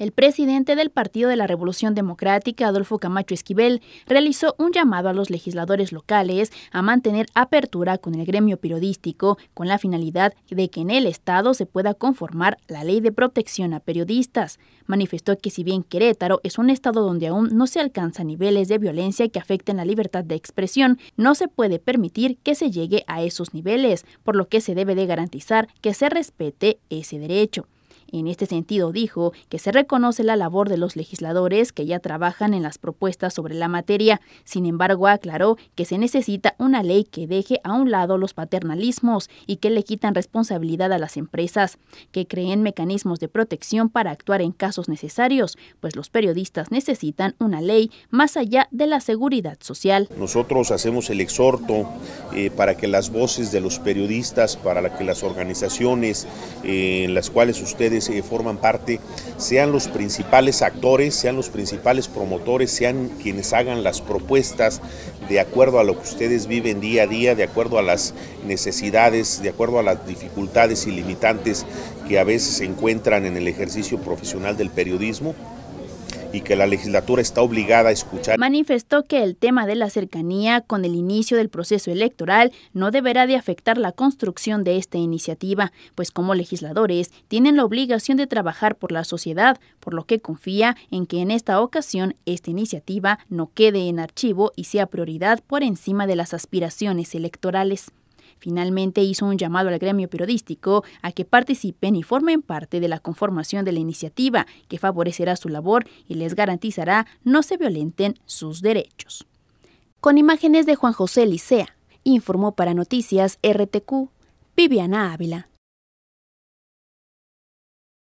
el presidente del Partido de la Revolución Democrática, Adolfo Camacho Esquivel, realizó un llamado a los legisladores locales a mantener apertura con el gremio periodístico con la finalidad de que en el Estado se pueda conformar la ley de protección a periodistas. Manifestó que si bien Querétaro es un Estado donde aún no se alcanzan niveles de violencia que afecten la libertad de expresión, no se puede permitir que se llegue a esos niveles, por lo que se debe de garantizar que se respete ese derecho. En este sentido, dijo que se reconoce la labor de los legisladores que ya trabajan en las propuestas sobre la materia. Sin embargo, aclaró que se necesita una ley que deje a un lado los paternalismos y que le quitan responsabilidad a las empresas, que creen mecanismos de protección para actuar en casos necesarios, pues los periodistas necesitan una ley más allá de la seguridad social. Nosotros hacemos el exhorto eh, para que las voces de los periodistas, para que las organizaciones eh, en las cuales ustedes que eh, forman parte, sean los principales actores, sean los principales promotores, sean quienes hagan las propuestas de acuerdo a lo que ustedes viven día a día, de acuerdo a las necesidades, de acuerdo a las dificultades y limitantes que a veces se encuentran en el ejercicio profesional del periodismo y que la legislatura está obligada a escuchar. Manifestó que el tema de la cercanía con el inicio del proceso electoral no deberá de afectar la construcción de esta iniciativa, pues como legisladores tienen la obligación de trabajar por la sociedad, por lo que confía en que en esta ocasión esta iniciativa no quede en archivo y sea prioridad por encima de las aspiraciones electorales. Finalmente hizo un llamado al gremio periodístico a que participen y formen parte de la conformación de la iniciativa, que favorecerá su labor y les garantizará no se violenten sus derechos. Con imágenes de Juan José Licea, informó para Noticias RTQ Viviana Ávila.